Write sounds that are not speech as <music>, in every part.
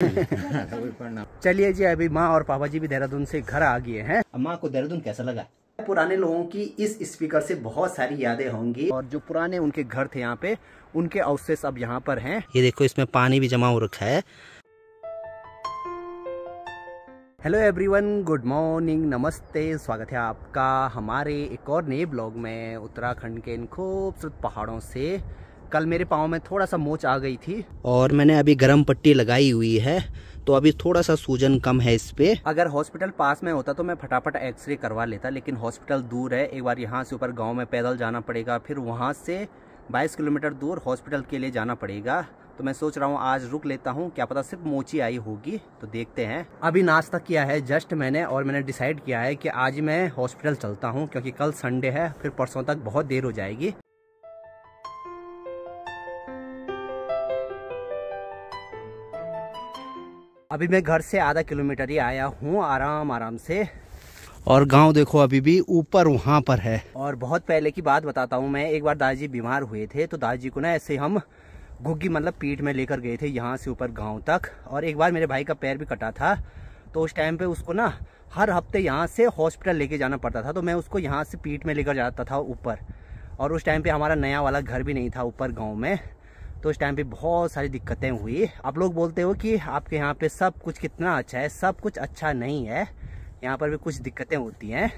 चलिए जी अभी माँ और पापा जी भी देहरादून से घर आ गए हैं माँ को देहरादून कैसा लगा पुराने लोगों की इस स्पीकर से बहुत सारी यादें होंगी और जो पुराने उनके घर थे यहाँ पे उनके अवशेष अब यहाँ पर हैं ये देखो इसमें पानी भी जमा हो रखा है हेलो एवरीवन गुड मॉर्निंग नमस्ते स्वागत है आपका हमारे एक और नए ब्लॉग में उत्तराखंड के इन खूबसूरत पहाड़ों से कल मेरे पाँव में थोड़ा सा मोच आ गई थी और मैंने अभी गर्म पट्टी लगाई हुई है तो अभी थोड़ा सा सूजन कम है इस पे अगर हॉस्पिटल पास में होता तो मैं फटाफट एक्सरे करवा लेता लेकिन हॉस्पिटल दूर है एक बार यहाँ से ऊपर गाँव में पैदल जाना पड़ेगा फिर वहाँ से बाईस किलोमीटर दूर हॉस्पिटल के लिए जाना पड़ेगा तो मैं सोच रहा हूँ आज रुक लेता हूँ क्या पता सिर्फ मोची आई होगी तो देखते हैं अभी नाश्ता किया है जस्ट मैंने और मैंने डिसाइड किया है कि आज मैं हॉस्पिटल चलता हूँ क्योंकि कल संडे है फिर परसों तक बहुत देर हो जाएगी अभी मैं घर से आधा किलोमीटर ही आया हूँ आराम आराम से और गांव देखो अभी भी ऊपर वहाँ पर है और बहुत पहले की बात बताता हूँ मैं एक बार दादाजी बीमार हुए थे तो दादाजी को ना ऐसे हम घुग्गी मतलब पीठ में लेकर गए थे यहाँ से ऊपर गांव तक और एक बार मेरे भाई का पैर भी कटा था तो उस टाइम पे उसको ना हर हफ्ते यहाँ से हॉस्पिटल लेके जाना पड़ता था तो मैं उसको यहाँ से पीठ में लेकर जाता था ऊपर और उस टाइम पे हमारा नया वाला घर भी नहीं था ऊपर गाँव में तो उस टाइम पे बहुत सारी दिक्कतें हुई आप लोग बोलते हो कि आपके यहाँ पे सब कुछ कितना अच्छा है सब कुछ अच्छा नहीं है यहाँ पर भी कुछ दिक्कतें होती हैं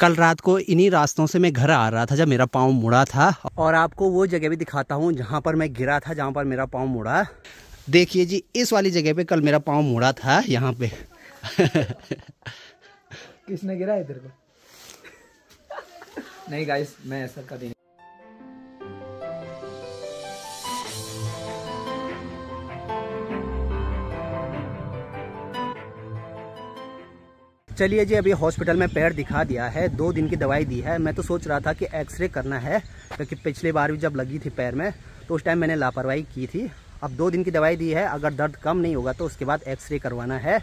कल रात को इन्हीं रास्तों से मैं घर आ रहा था जब मेरा पाँव मुड़ा था और आपको वो जगह भी दिखाता हूँ जहाँ पर मैं गिरा था जहाँ पर मेरा पाँव मुड़ा देखिए जी इस वाली जगह पे कल मेरा पाँव मुड़ा था यहाँ पे किसने गिरा इधर को नहीं गाइस मैं ऐसा कभी चलिए जी अभी हॉस्पिटल में पैर दिखा दिया है दो दिन की दवाई दी है मैं तो सोच रहा था कि एक्सरे करना है क्योंकि पिछली बार भी जब लगी थी पैर में तो उस टाइम मैंने लापरवाही की थी अब दो दिन की दवाई दी है अगर दर्द कम नहीं होगा तो उसके बाद एक्सरे करवाना है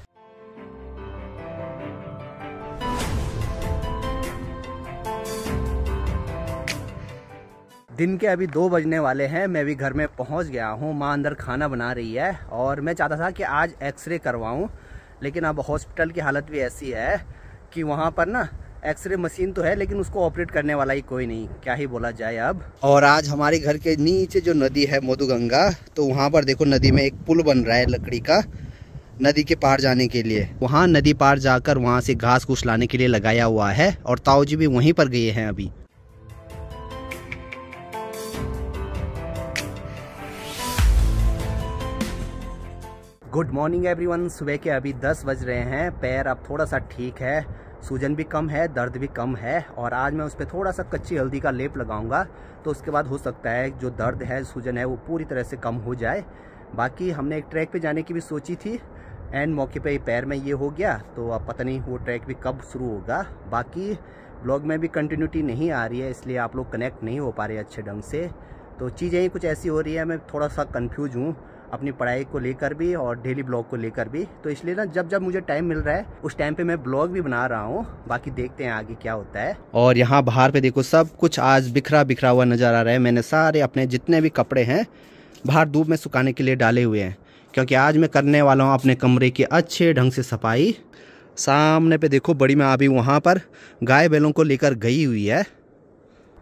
दिन के अभी दो बजने वाले हैं मैं भी घर में पहुंच गया हूं माँ अंदर खाना बना रही है और मैं चाहता था कि आज एक्सरे करवाऊं लेकिन अब हॉस्पिटल की हालत भी ऐसी है कि वहाँ पर ना एक्सरे मशीन तो है लेकिन उसको ऑपरेट करने वाला ही कोई नहीं क्या ही बोला जाए अब और आज हमारे घर के नीचे जो नदी है मधुगंगा तो वहाँ पर देखो नदी में एक पुल बन रहा है लकड़ी का नदी के पार जाने के लिए वहाँ नदी पार जाकर वहाँ से घास घूस लाने के लिए लगाया हुआ है और ताऊ जी भी वहीं पर गए हैं अभी गुड मॉर्निंग एवरीवन सुबह के अभी 10 बज रहे हैं पैर अब थोड़ा सा ठीक है सूजन भी कम है दर्द भी कम है और आज मैं उस पर थोड़ा सा कच्ची हल्दी का लेप लगाऊंगा तो उसके बाद हो सकता है जो दर्द है सूजन है वो पूरी तरह से कम हो जाए बाकी हमने एक ट्रैक पे जाने की भी सोची थी एंड मौके पे पैर में ये हो गया तो अब पता नहीं वो ट्रैक भी कब शुरू होगा बाकी ब्लॉग में भी कंटिन्यूटी नहीं आ रही है इसलिए आप लोग कनेक्ट नहीं हो पा रहे अच्छे ढंग से तो चीज़ें कुछ ऐसी हो रही है मैं थोड़ा सा कन्फ्यूज हूँ अपनी पढ़ाई को लेकर भी और डेली ब्लॉग को लेकर भी तो इसलिए ना जब जब मुझे टाइम मिल रहा है उस टाइम पे मैं ब्लॉग भी बना रहा हूँ बाकी देखते हैं आगे क्या होता है और यहाँ बाहर पे देखो सब कुछ आज बिखरा बिखरा हुआ नजर आ रहा है मैंने सारे अपने जितने भी कपड़े हैं बाहर धूप में सुखाने के लिए डाले हुए हैं क्योंकि आज मैं करने वाला हूँ अपने कमरे की अच्छे ढंग से सफाई सामने पे देखो बड़ी मैं अभी वहाँ पर गाय बैलों को लेकर गई हुई है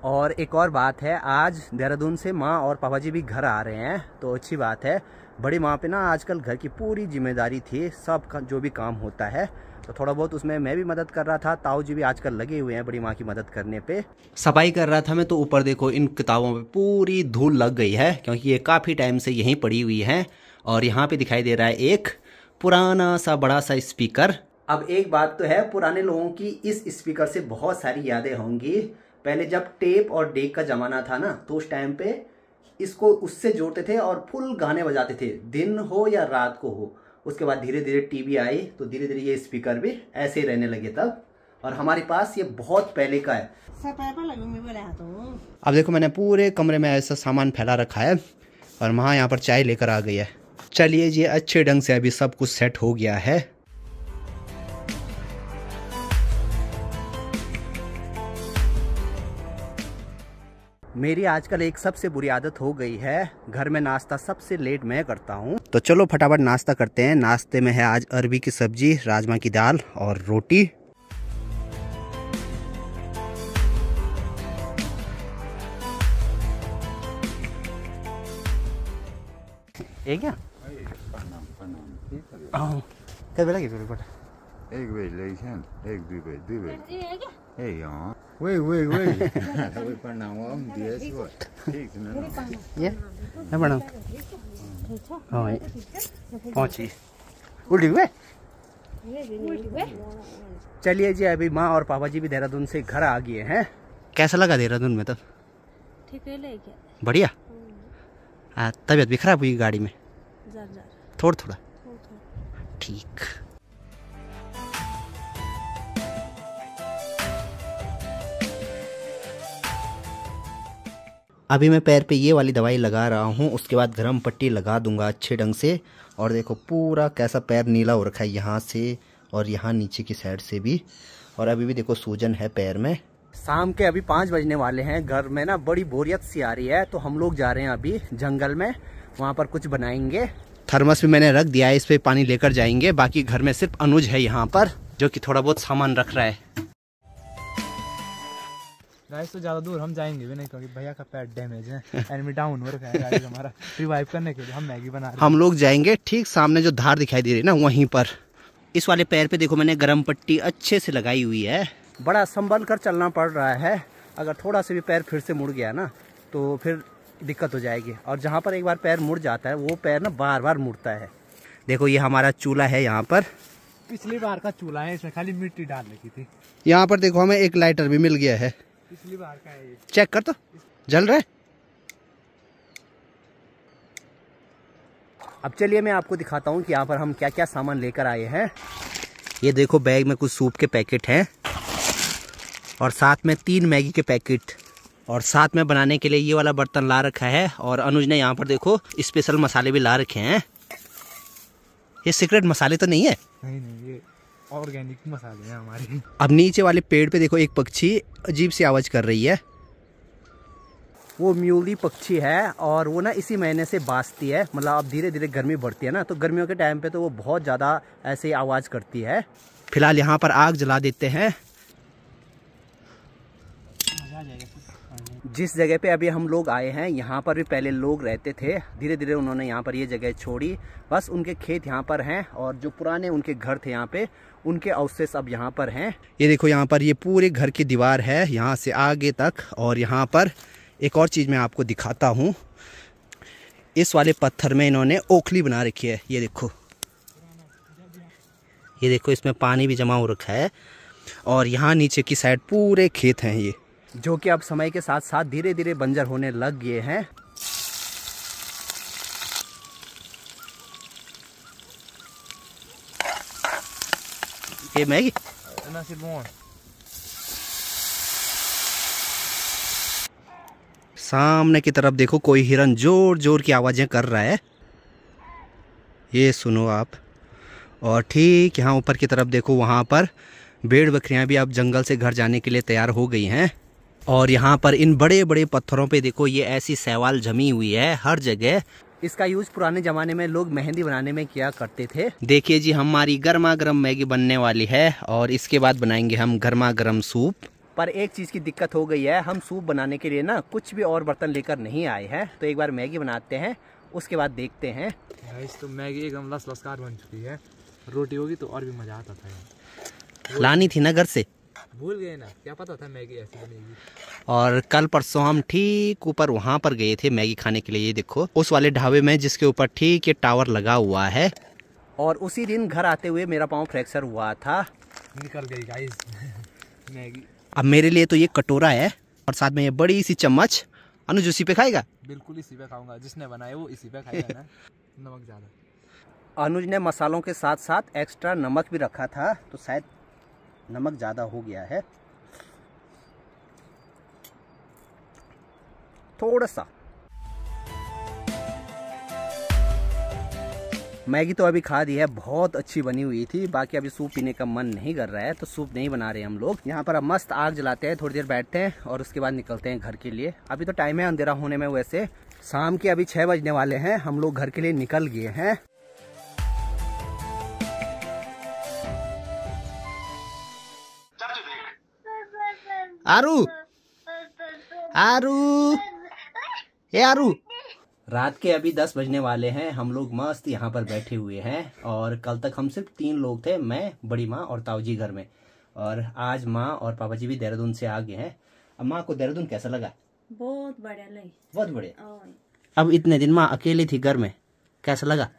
और एक और बात है आज देहरादून से माँ और पापा जी भी घर आ रहे हैं तो अच्छी बात है बड़ी माँ पे ना आजकल घर की पूरी जिम्मेदारी थी सब का जो भी काम होता है तो थोड़ा बहुत उसमें मैं भी मदद कर रहा था ताऊ जी भी आजकल लगे हुए हैं बड़ी माँ की मदद करने पे सफाई कर रहा था मैं तो ऊपर देखो इन किताबों पर पूरी धूल लग गई है क्योंकि ये काफ़ी टाइम से यहीं पड़ी हुई है और यहाँ पे दिखाई दे रहा है एक पुराना सा बड़ा सा स्पीकर अब एक बात तो है पुराने लोगों की इस स्पीकर से बहुत सारी यादें होंगी पहले जब टेप और डेक का ज़माना था ना तो उस टाइम पे इसको उससे जोड़ते थे और फुल गाने बजाते थे दिन हो या रात को हो उसके बाद धीरे धीरे टीवी आई तो धीरे धीरे ये स्पीकर भी ऐसे ही रहने लगे तब और हमारे पास ये बहुत पहले का है अब देखो मैंने पूरे कमरे में ऐसा सामान फैला रखा है और वहाँ यहाँ पर चाय लेकर आ गई है चलिए जी अच्छे ढंग से अभी सब कुछ सेट हो गया है मेरी आजकल एक सबसे बुरी आदत हो गई है घर में नाश्ता सबसे लेट मैं करता हूँ तो चलो फटाफट नाश्ता करते हैं नाश्ते में है आज अरबी की सब्जी राजमा की दाल और रोटी एक क्या कई हाँ, एक की एक बेल एक एक बेल एक बेल एक यहाँ वही वही वही वही पढ़ना हुआ हम दिए ठीक है ना ये ना पढ़ो हाँ ये पहुँची उल्टी हुए चलिए जी अभी माँ और पापा जी भी देहरादून से घर आ गए हैं कैसा लगा देहरादून में तब ठीक है बढ़िया हम्म। तबीयत भी खराब हुई गाड़ी में थोड़ा थोड़ा ठीक अभी मैं पैर पे ये वाली दवाई लगा रहा हूँ उसके बाद गर्म पट्टी लगा दूंगा अच्छे ढंग से और देखो पूरा कैसा पैर नीला हो रखा है यहाँ से और यहाँ नीचे की साइड से भी और अभी भी देखो सूजन है पैर में शाम के अभी पाँच बजने वाले हैं घर में ना बड़ी बोरियत सी आ रही है तो हम लोग जा रहे हैं अभी जंगल में वहाँ पर कुछ बनाएंगे थर्मस भी मैंने रख दिया है इस पर पानी लेकर जाएंगे बाकी घर में सिर्फ अनुज है यहाँ पर जो कि थोड़ा बहुत सामान रख रहा है गाइस तो ज्यादा दूर हम जाएंगे भी नहीं क्योंकि भैया का पैर डैमेज है एनिमी डाउन हो रखा है हमारा रिवाइव करने के लिए हम मैगी बना रहे हम लोग जाएंगे ठीक सामने जो धार दिखाई दे रही है ना वहीं पर इस वाले पैर पे देखो मैंने गर्म पट्टी अच्छे से लगाई हुई है बड़ा संभल कर चलना पड़ रहा है अगर थोड़ा सा भी पैर फिर से मुड़ गया ना तो फिर दिक्कत हो जाएगी और जहाँ पर एक बार पैर मुड़ जाता है वो पैर ना बार बार मुड़ता है देखो ये हमारा चूल्हा है यहाँ पर पिछली बार का चूल्हा है इसमें खाली मिट्टी डाल रखी थी यहाँ पर देखो हमें एक लाइटर भी मिल गया है पिछली बार का है ये चेक कर तो जल रहे अब चलिए मैं आपको दिखाता हूँ कि यहाँ पर हम क्या क्या सामान लेकर आए हैं ये देखो बैग में कुछ सूप के पैकेट हैं और साथ में तीन मैगी के पैकेट और साथ में बनाने के लिए ये वाला बर्तन ला रखा है और अनुज ने यहाँ पर देखो स्पेशल मसाले भी ला रखे हैं ये सीक्रेट मसाले तो नहीं है नहीं नहीं ये ऑर्गेनिक मसाले हैं हमारे अब नीचे वाले पेड़ पे देखो एक पक्षी अजीब सी आवाज़ कर रही है वो म्यूली पक्षी है और वो ना इसी महीने से बाँसती है मतलब अब धीरे धीरे गर्मी बढ़ती है ना तो गर्मियों के टाइम पे तो वो बहुत ज़्यादा ऐसे आवाज़ करती है फिलहाल यहाँ पर आग जला देते हैं जिस जगह पे अभी हम लोग आए हैं यहाँ पर भी पहले लोग रहते थे धीरे धीरे उन्होंने यहाँ पर ये यह जगह छोड़ी बस उनके खेत यहाँ पर हैं और जो पुराने उनके घर थे यहाँ पे उनके अवशेष अब यहाँ पर हैं ये देखो यहाँ पर ये पूरे घर की दीवार है यहाँ से आगे तक और यहाँ पर एक और चीज़ मैं आपको दिखाता हूँ इस वाले पत्थर में इन्होंने ओखली बना रखी है ये देखो ये देखो इसमें पानी भी जमा हो रखा है और यहाँ नीचे की साइड पूरे खेत हैं ये जो कि अब समय के साथ साथ धीरे धीरे बंजर होने लग गए हैं Kay Meg? Ano si more. सामने की तरफ देखो कोई हिरन जोर जोर की आवाज़ें कर रहा है ये सुनो आप और ठीक यहाँ ऊपर की तरफ देखो वहाँ पर भेड़ बकरियाँ भी अब जंगल से घर जाने के लिए तैयार हो गई हैं और यहाँ पर इन बड़े बड़े पत्थरों पे देखो ये ऐसी सवाल जमी हुई है हर जगह इसका यूज पुराने जमाने में लोग मेहंदी बनाने में किया करते थे देखिए जी हमारी गर्मा गर्म मैगी बनने वाली है और इसके बाद बनाएंगे हम गर्मा गर्म सूप पर एक चीज़ की दिक्कत हो गई है हम सूप बनाने के लिए ना कुछ भी और बर्तन लेकर नहीं आए हैं तो एक बार मैगी बनाते हैं उसके बाद देखते हैं तो मैगी एकदम लस लसकार बन चुकी है रोटी होगी तो और भी मज़ा आता था लानी थी ना घर से भूल गए ना क्या पता था मैगी ऐसी बनेगी और कल परसों हम ठीक ऊपर वहाँ पर गए थे मैगी खाने के लिए ये देखो उस वाले ढाबे में जिसके ऊपर ठीक ये टावर लगा हुआ है और उसी दिन घर आते हुए मेरा पाँव फ्रैक्चर हुआ था निकल गई गाइस <laughs> मैगी अब मेरे लिए तो ये कटोरा है और साथ में ये बड़ी सी चम्मच अनुज उसी पे खाएगा बिल्कुल इसी पे खाऊंगा जिसने बनाया वो इसी पे खाएगा ना <laughs> नमक ज़्यादा अनुज ने मसालों के साथ साथ एक्स्ट्रा नमक भी रखा था तो शायद नमक ज़्यादा हो गया है थोड़ा सा मैगी तो अभी खा दी है बहुत अच्छी बनी हुई थी बाकी अभी सूप पीने का मन नहीं कर रहा है तो सूप नहीं बना रहे हम लोग यहाँ पर अब मस्त आग जलाते हैं थोड़ी देर बैठते हैं और उसके बाद निकलते हैं घर के लिए अभी तो टाइम है अंधेरा होने में वैसे शाम के अभी छः बजने वाले हैं हम लोग घर के लिए निकल गए हैं आरु आरु ये आरु रात के अभी दस बजने वाले हैं हम लोग मस्त यहाँ पर बैठे हुए हैं और कल तक हम सिर्फ तीन लोग थे मैं बड़ी माँ और ताऊजी घर में और आज माँ और पापा जी भी देहरादून से आ गए हैं अब माँ को देहरादून कैसा लगा बहुत बढ़िया लगी बहुत बढ़िया अब इतने दिन माँ अकेली थी घर में कैसा लगा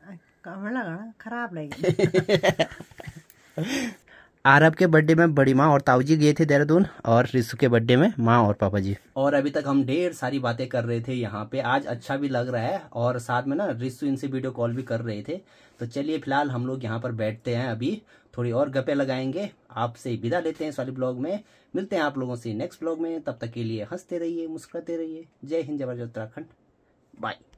खराब लगी <laughs> आरब के बर्थडे में बड़ी माँ और ताऊ जी गए थे देहरादून और रिसु के बर्थडे में माँ और पापा जी और अभी तक हम ढेर सारी बातें कर रहे थे यहाँ पे आज अच्छा भी लग रहा है और साथ में ना रिसु इनसे वीडियो कॉल भी कर रहे थे तो चलिए फिलहाल हम लोग यहाँ पर बैठते हैं अभी थोड़ी और गपे लगाएंगे आपसे विदा लेते हैं इस वाले ब्लॉग में मिलते हैं आप लोगों से नेक्स्ट ब्लॉग में तब तक के लिए हंसते रहिए मुस्कुराते रहिए जय हिंद जबरदस्त उत्तराखंड बाय